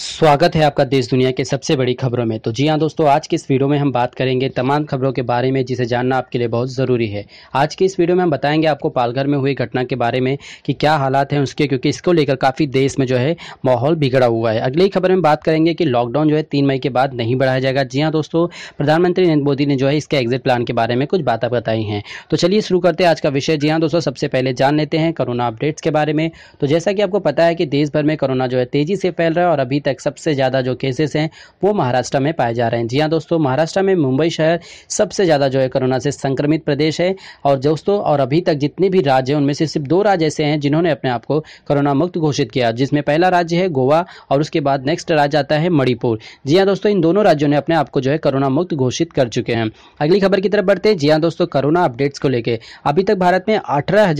स्वागत है आपका देश दुनिया के सबसे बड़ी खबरों में तो जी हाँ दोस्तों आज के इस वीडियो में हम बात करेंगे तमाम खबरों के बारे में जिसे जानना आपके लिए बहुत ज़रूरी है आज की इस वीडियो में हम बताएंगे आपको पालघर में हुई घटना के बारे में कि क्या हालात हैं उसके क्योंकि इसको लेकर काफ़ी देश में जो है माहौल बिगड़ा हुआ है अगली खबर में बात करेंगे कि लॉकडाउन जो है तीन मई के बाद नहीं बढ़ाया जाएगा जी हाँ दोस्तों प्रधानमंत्री नरेंद्र मोदी ने जो है इसके एग्जिट प्लान के बारे में कुछ बातें बताई हैं तो चलिए शुरू करते हैं आज का विषय जी हाँ दोस्तों सबसे पहले जान लेते हैं कोरोना अपडेट्स के बारे में तो जैसा कि आपको पता है कि देश भर में कोरोना जो है तेज़ी से फैल रहा है और अभी तक सबसे ज़्यादा जो केसेस हैं वो महाराष्ट्र में पाए जा रहे हैं जी हाँ दोस्तों महाराष्ट्र में मुंबई शहर सबसे ज़्यादा जो है कोरोना से संक्रमित प्रदेश है और दोस्तों और अभी तक जितने भी राज्य हैं उनमें से सिर्फ दो राज्य ऐसे हैं जिन्होंने अपने आप को कोरोना मुक्त घोषित किया जिसमें पहला राज्य है गोवा और उसके बाद नेक्स्ट राज्य आता है मणिपुर जी हाँ दोस्तों इन दोनों राज्यों ने अपने आप को जो है कोरोना मुक्त घोषित कर चुके हैं अगली खबर की तरफ बढ़ते हैं जी हाँ दोस्तों कोरोना अपडेट्स को लेकर अभी तक भारत में अठारह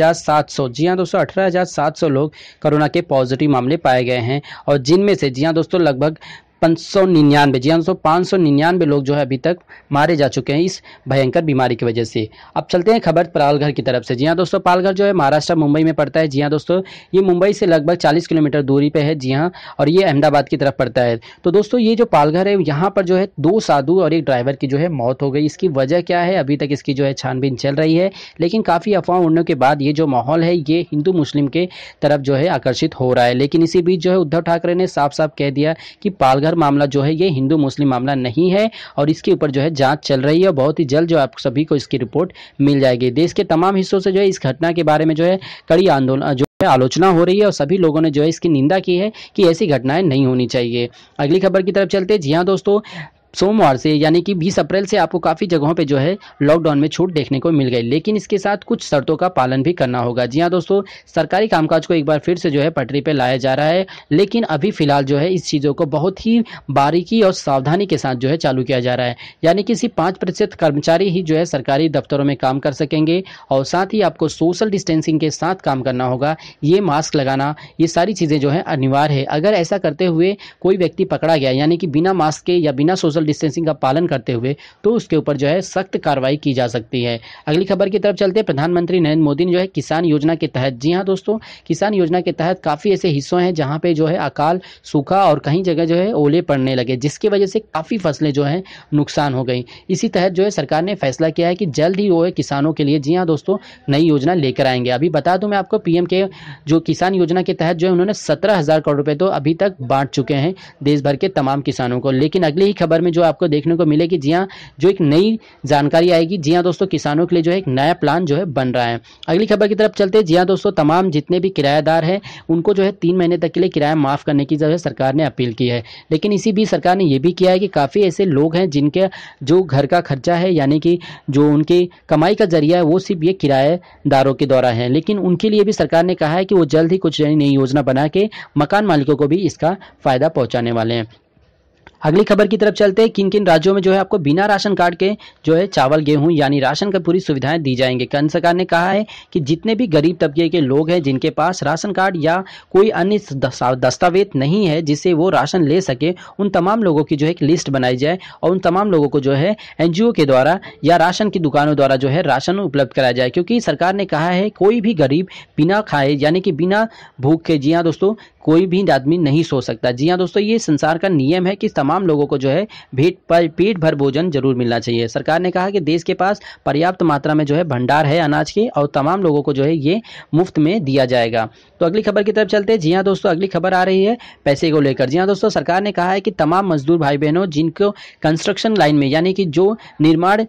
जी हाँ दोस्तों अठारह लोग कोरोना के पॉजिटिव मामले पाए गए हैं और जिनमें से जी हाँ दोस्तों लगभग पाँच सौ निन्यानवे जी हाँ दोस्तों पाँच सौ निन्यानवे लोग जो है अभी तक मारे जा चुके हैं इस भयंकर बीमारी की वजह से अब चलते हैं खबर पालघर की तरफ से जी हाँ दोस्तों पालघर जो है महाराष्ट्र मुंबई में पड़ता है जी हाँ दोस्तों ये मुंबई से लगभग चालीस किलोमीटर दूरी पर है जी हाँ और ये अहमदाबाद की तरफ पड़ता है तो दोस्तों ये जो पालघर है यहाँ पर जो है दो साधु और एक ड्राइवर की जो है मौत हो गई इसकी वजह क्या है अभी तक इसकी जो है छानबीन चल रही है लेकिन काफ़ी अफवाह उड़ने के बाद ये जो माहौल है ये हिंदू मुस्लिम के तरफ जो है आकर्षित हो रहा है लेकिन इसी बीच जो है उद्धव ठाकरे ने साफ साफ कह दिया कि पालघर घर मामला जो है ये हिंदू मुस्लिम मामला नहीं है और इसके ऊपर जो है जांच चल रही है बहुत ही जल्द जो आप सभी को इसकी रिपोर्ट मिल जाएगी देश के तमाम हिस्सों से जो है इस घटना के बारे में जो है कड़ी आंदोलन जो आलोचना हो रही है और सभी लोगों ने जो है इसकी निंदा की है कि ऐसी घटनाएं नहीं होनी चाहिए अगली खबर की तरफ चलते जी हाँ दोस्तों सोमवार से यानी कि बीस अप्रैल से आपको काफ़ी जगहों पर जो है लॉकडाउन में छूट देखने को मिल गई लेकिन इसके साथ कुछ शर्तों का पालन भी करना होगा जी हाँ दोस्तों सरकारी कामकाज को एक बार फिर से जो है पटरी पर लाया जा रहा है लेकिन अभी फिलहाल जो है इस चीज़ों को बहुत ही बारीकी और सावधानी के साथ जो है चालू किया जा रहा है यानी कि सिर्फ पाँच प्रतिशत कर्मचारी ही जो है सरकारी दफ्तरों में काम कर सकेंगे और साथ ही आपको सोशल डिस्टेंसिंग के साथ काम करना होगा ये मास्क लगाना ये सारी चीज़ें जो है अनिवार्य है अगर ऐसा करते हुए कोई व्यक्ति पकड़ा गया यानी कि बिना मास्क के या बिना सोशल डिस्टेंसिंग का पालन करते हुए तो उसके ऊपर जो है सख्त कार्रवाई की जा सकती है अगली खबर की तरफ चलते प्रधानमंत्री नरेंद्र मोदी ने जो है किसान योजना के तहत जी हाँ दोस्तों किसान योजना के तहत काफ़ी ऐसे हिस्सों हैं जहाँ पे जो है अकाल सूखा और कहीं जगह जो है ओले पड़ने लगे जिसकी वजह से काफ़ी फसलें जो है नुकसान हो गई इसी तहत जो है सरकार ने फैसला किया है कि जल्द ही वो है किसानों के लिए जी हाँ दोस्तों नई योजना लेकर आएंगे अभी बता दूं मैं आपको पीएम के जो किसान योजना के तहत जो है उन्होंने सत्रह हज़ार करोड़ रुपए तो अभी तक बांट चुके हैं देश भर के तमाम किसानों को लेकिन अगली ही खबर में में जो आपको देखने को मिलेगी जी हाँ जो एक नई जानकारी आएगी जी हाँ दोस्तों किसानों के लिए जो है एक नया प्लान जो है बन रहा है अगली खबर की तरफ चलते जी हाँ दोस्तों तमाम जितने भी किरायादार हैं उनको जो है तीन महीने तक के लिए किराया माफ़ करने की जो है सरकार ने अपील की है लेकिन इसी बीच सरकार ने यह भी किया है कि काफ़ी ऐसे लोग हैं जिनके जो घर का खर्चा है यानी कि जो उनकी कमाई का जरिया है वो सिर्फ ये किराएदारों के द्वारा है लेकिन उनके लिए भी सरकार ने कहा है कि वो जल्द ही कुछ नई योजना बना के मकान मालिकों को भी इसका फ़ायदा पहुंचाने वाले हैं अगली खबर की तरफ चलते हैं किन किन राज्यों में जो है आपको बिना राशन कार्ड के जो है चावल गेहूं यानी राशन का पूरी सुविधाएं दी जाएंगे केंद्र सरकार ने कहा है कि जितने भी गरीब तबके के लोग हैं जिनके पास राशन कार्ड या कोई अन्य दस्तावेज नहीं है जिससे वो राशन ले सके उन तमाम लोगों की जो है एक लिस्ट बनाई जाए और उन तमाम लोगों को जो है एन के द्वारा या राशन की दुकानों द्वारा जो है राशन उपलब्ध कराया जाए क्योंकि सरकार ने कहा है कोई भी गरीब बिना खाए यानी कि बिना भूख के जी हाँ दोस्तों कोई भी आदमी नहीं सो सकता जी हाँ दोस्तों ये संसार का नियम है कि तमाम लोगों को जो है भेट पर पेट भर भोजन जरूर मिलना चाहिए सरकार ने कहा कि देश के पास पर्याप्त मात्रा में जो है भंडार है अनाज के और तमाम लोगों को जो है ये मुफ्त में दिया जाएगा तो अगली खबर की तरफ चलते हैं जी हाँ दोस्तों अगली खबर आ रही है पैसे को लेकर जी हाँ दोस्तों सरकार ने कहा है कि तमाम मजदूर भाई बहनों जिनको कंस्ट्रक्शन लाइन में यानी कि जो निर्माण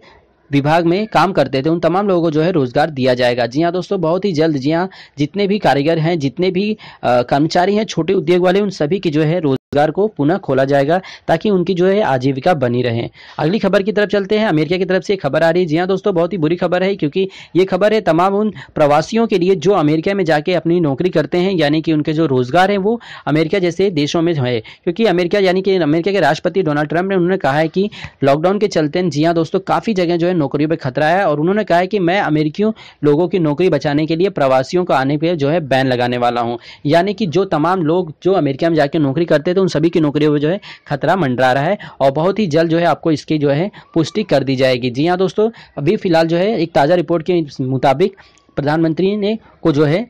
विभाग में काम करते थे उन तमाम लोगों को जो है रोजगार दिया जाएगा जी हाँ दोस्तों बहुत ही जल्द जी हाँ जितने भी कारीगर हैं जितने भी कर्मचारी हैं छोटे उद्योग वाले उन सभी की जो है रोज रोजगार को पुनः खोला जाएगा ताकि उनकी जो है आजीविका बनी रहे अगली खबर की तरफ चलते हैं अमेरिका की तरफ से खबर आ रही है जी हाँ दोस्तों बहुत ही बुरी खबर है क्योंकि ये खबर है तमाम उन प्रवासियों के लिए जो अमेरिका में जाके अपनी नौकरी करते हैं यानी कि उनके जो रोजगार है वो अमेरिका जैसे देशों में है क्योंकि अमेरिका यानी कि अमेरिका के राष्ट्रपति डोनाल्ड ट्रंप ने उन्होंने कहा है कि लॉकडाउन के चलते जी हाँ दोस्तों काफ़ी जगह जो है नौकरियों पर खतरा है और उन्होंने कहा है कि मैं अमेरिकी लोगों की नौकरी बचाने के लिए प्रवासियों को आने पर जो है बैन लगाने वाला हूँ यानी कि जो तमाम लोग जो अमेरिका में जाकर नौकरी करते थे तो उन सभी की नौकरियों में जो है खतरा मंडरा रहा है और बहुत ही जल्द जो है आपको इसकी जो है पुष्टि कर दी जाएगी जी हाँ दोस्तों अभी फिलहाल जो है एक ताज़ा रिपोर्ट के मुताबिक प्रधानमंत्री ने को जो है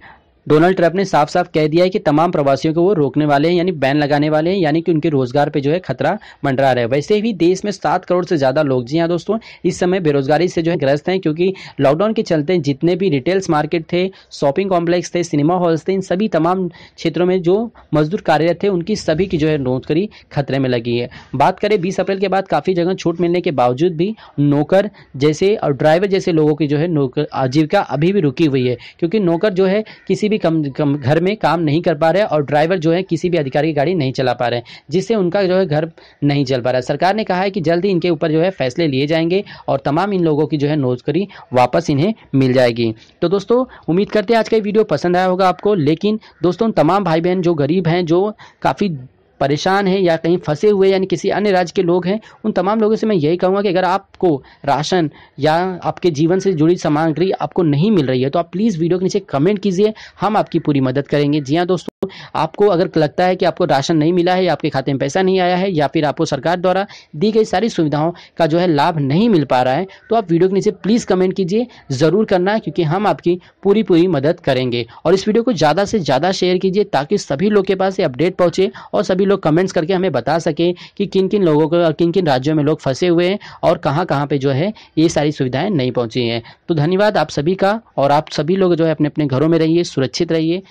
डोनाल्ड ट्रंप ने साफ साफ कह दिया है कि तमाम प्रवासियों को वो रोकने वाले हैं यानी बैन लगाने वाले हैं यानी कि उनके रोजगार पे जो है खतरा मंडरा रहा है वैसे भी देश में सात करोड़ से ज़्यादा लोग जी हाँ दोस्तों इस समय बेरोजगारी से जो है ग्रस्त हैं क्योंकि लॉकडाउन के चलते जितने भी रिटेल्स मार्केट थे शॉपिंग कॉम्प्लेक्स थे सिनेमा हॉल्स थे इन सभी तमाम क्षेत्रों में जो मजदूर कार्यरत थे उनकी सभी की जो है नौकरी खतरे में लगी है बात करें बीस अप्रैल के बाद काफ़ी जगह छूट मिलने के बावजूद भी नौकर जैसे और ड्राइवर जैसे लोगों की जो है नौकर आजीविका अभी भी रुकी हुई है क्योंकि नौकर जो है किसी किसी भी कम, कम घर में काम नहीं कर पा रहे और ड्राइवर जो है किसी भी अधिकारी की गाड़ी नहीं चला पा रहे जिससे उनका जो है घर नहीं चल पा रहा सरकार ने कहा है कि जल्द ही इनके ऊपर जो है फैसले लिए जाएंगे और तमाम इन लोगों की जो है नौकरी वापस इन्हें मिल जाएगी तो दोस्तों उम्मीद करते हैं आज का वीडियो पसंद आया होगा आपको लेकिन दोस्तों तमाम भाई बहन जो गरीब हैं जो काफ़ी परेशान हैं या कहीं फंसे हुए यानी किसी अन्य राज्य के लोग हैं उन तमाम लोगों से मैं यही कहूँगा कि अगर आपको राशन या आपके जीवन से जुड़ी सामग्री आपको नहीं मिल रही है तो आप प्लीज़ वीडियो के नीचे कमेंट कीजिए हम आपकी पूरी मदद करेंगे जी हाँ दोस्तों आपको अगर लगता है कि आपको राशन नहीं मिला है या आपके खाते में पैसा नहीं आया है या फिर आपको सरकार द्वारा दी गई सारी सुविधाओं का जो है लाभ नहीं मिल पा रहा है तो आप वीडियो के नीचे प्लीज़ कमेंट कीजिए ज़रूर करना क्योंकि हम आपकी पूरी पूरी मदद करेंगे और इस वीडियो को ज़्यादा से ज़्यादा शेयर कीजिए ताकि सभी लोग के पास ये अपडेट पहुँचे और सभी लोग कमेंट्स करके हमें बता सकें कि किन किन लोगों को किन किन राज्यों में लोग फंसे हुए हैं और कहाँ कहाँ पर जो है ये सारी सुविधाएँ नहीं पहुँची हैं तो धन्यवाद आप सभी का और आप सभी लोग जो है अपने अपने घरों में रहिए सुरक्षित रहिए